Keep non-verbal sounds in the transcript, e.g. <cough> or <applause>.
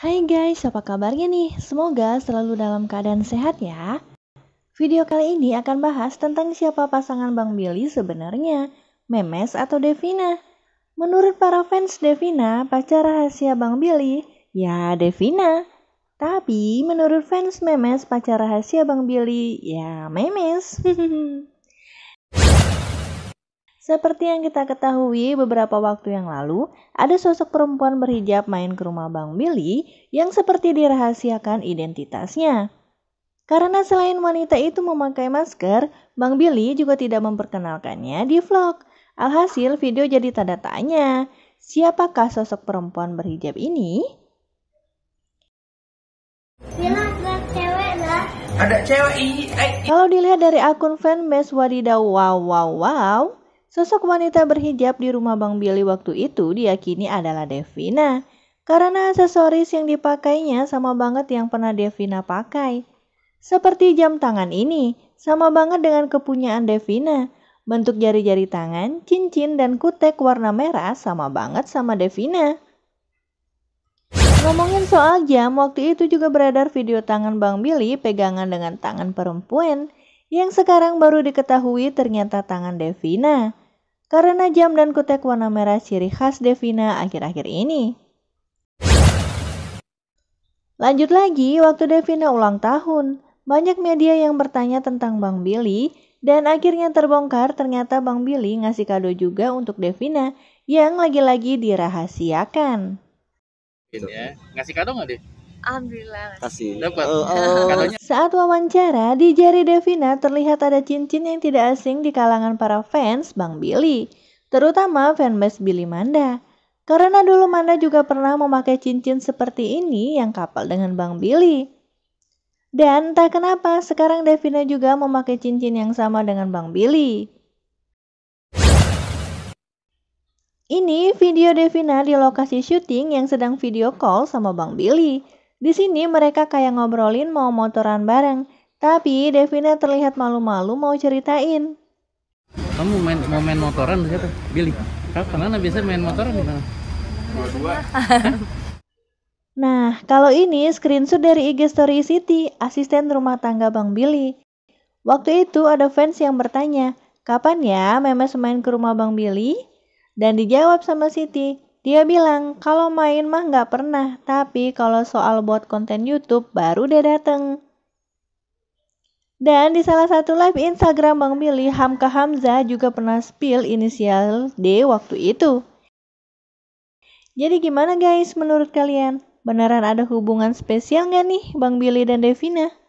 Hai guys, apa kabarnya nih? Semoga selalu dalam keadaan sehat ya. Video kali ini akan bahas tentang siapa pasangan Bang Billy sebenarnya, Memes atau Devina. Menurut para fans Devina, pacar rahasia Bang Billy, ya Devina. Tapi menurut fans Memes, pacar rahasia Bang Billy, ya Memes. <laughs> Seperti yang kita ketahui beberapa waktu yang lalu, ada sosok perempuan berhijab main ke rumah Bang Billy yang seperti dirahasiakan identitasnya. Karena selain wanita itu memakai masker, Bang Billy juga tidak memperkenalkannya di vlog. Alhasil video jadi tanda tanya, siapakah sosok perempuan berhijab ini? cewek Ada cewek ini. Eh, Kalau dilihat dari akun fanbase Wadidaw Wow Wow Wow, Sosok wanita berhijab di rumah Bang Billy waktu itu diyakini adalah Devina, karena aksesoris yang dipakainya sama banget yang pernah Devina pakai. Seperti jam tangan ini, sama banget dengan kepunyaan Devina. Bentuk jari-jari tangan, cincin, dan kutek warna merah sama banget sama Devina. Ngomongin soal jam, waktu itu juga beredar video tangan Bang Billy pegangan dengan tangan perempuan yang sekarang baru diketahui ternyata tangan Devina karena jam dan kutek warna merah ciri khas Devina akhir-akhir ini. Lanjut lagi, waktu Devina ulang tahun, banyak media yang bertanya tentang Bang Billy dan akhirnya terbongkar ternyata Bang Billy ngasih kado juga untuk Devina yang lagi-lagi dirahasiakan. Ya, ngasih kado nggak deh? Alhamdulillah kasih. Dapat. Oh, <laughs> Saat wawancara di jari Devina terlihat ada cincin yang tidak asing di kalangan para fans Bang Billy, terutama fanbase Billy Manda. Karena dulu Manda juga pernah memakai cincin seperti ini yang kapal dengan Bang Billy. Dan tak kenapa sekarang Devina juga memakai cincin yang sama dengan Bang Billy. Ini video Devina di lokasi syuting yang sedang video call sama Bang Billy. Di sini mereka kayak ngobrolin mau motoran bareng, tapi Devina terlihat malu-malu mau ceritain. Kamu main, mau main motoran siapa? Billy. Kapan biasa main motoran di mana? <laughs> Nah, kalau ini screenshot dari IG Story City, asisten rumah tangga Bang Billy. Waktu itu ada fans yang bertanya, kapan ya Memes main ke rumah Bang Billy? Dan dijawab sama Siti, dia bilang, kalau main mah nggak pernah, tapi kalau soal buat konten YouTube baru dia dateng. Dan di salah satu live Instagram Bang Billy, Hamka Hamza juga pernah spill inisial D waktu itu. Jadi gimana guys menurut kalian? Beneran ada hubungan spesial nggak nih Bang Billy dan Devina?